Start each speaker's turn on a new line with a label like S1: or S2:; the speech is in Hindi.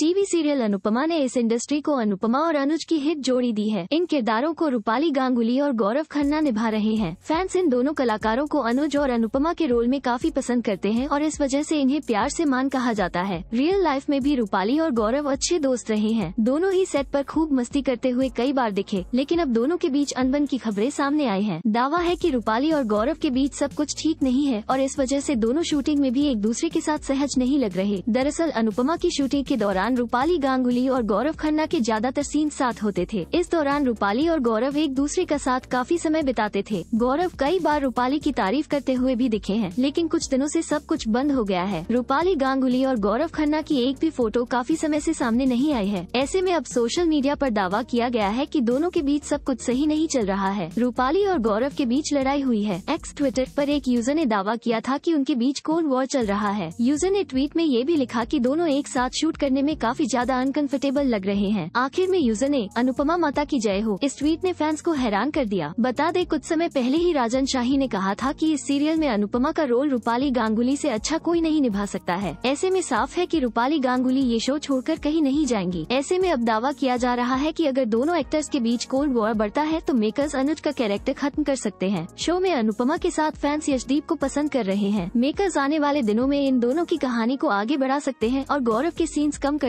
S1: टीवी सीरियल अनुपमा ने इस इंडस्ट्री को अनुपमा और अनुज की हिट जोड़ी दी है इन किरदारों को रूपाली गांगुली और गौरव खन्ना निभा रहे हैं फैंस इन दोनों कलाकारों को अनुज और अनुपमा के रोल में काफी पसंद करते हैं और इस वजह से इन्हें प्यार से मान कहा जाता है रियल लाइफ में भी रूपाली और गौरव अच्छे दोस्त रहे हैं दोनों ही सेट पर खूब मस्ती करते हुए कई बार दिखे लेकिन अब दोनों के बीच अनबन की खबरें सामने आई है दावा है की रूपाली और गौरव के बीच सब कुछ ठीक नहीं है और इस वजह ऐसी दोनों शूटिंग में भी एक दूसरे के साथ सहज नहीं लग रहे दरअसल अनुपमा की शूटिंग के दौरान दौरान रूपाली गांगुली और गौरव खन्ना के ज्यादातर सीन साथ होते थे इस दौरान रूपाली और गौरव एक दूसरे का साथ काफी समय बिताते थे गौरव कई बार रूपाली की तारीफ करते हुए भी दिखे हैं लेकिन कुछ दिनों से सब कुछ बंद हो गया है रूपाली गांगुली और गौरव खन्ना की एक भी फोटो काफी समय से सामने नहीं आई है ऐसे में अब सोशल मीडिया पर दावा किया गया है कि दोनों के बीच सब कुछ सही नहीं चल रहा है रूपाली और गौरव के बीच लड़ाई हुई है एक्स ट्विटर पर एक यूजर ने दावा किया था कि उनके बीच कोल्ड वॉर चल रहा है यूजर ने ट्वीट में ये भी लिखा कि दोनों एक साथ शूट करने में काफी ज्यादा अनकंफर्टेबल लग रहे हैं आखिर में यूजर ने अनुपमा माता की जय हो इस ट्वीट ने फैंस को हैरान कर दिया बता दे कुछ समय पहले ही राजन शाही ने कहा था की इस सीरियल में अनुपमा का रोल रूपाली गांगुली ऐसी अच्छा कोई नहीं निभा सकता है ऐसे में साफ है की रूपाली गांगुली ये शो छोड़कर कहीं नहीं जाएंगी ऐसे में अब दावा किया जा रहा है की अगर दोनों एक्टर्स के बीच कोल्ड वॉर बढ़ता है तो मेकर्स अनुज का कैरेक्टर खत्म कर सकते हैं शो में अनुपमा के साथ फैंस यशदीप को पसंद कर रहे हैं मेकर्स आने वाले दिनों में इन दोनों की कहानी को आगे बढ़ा सकते हैं और गौरव के सीन्स कम कर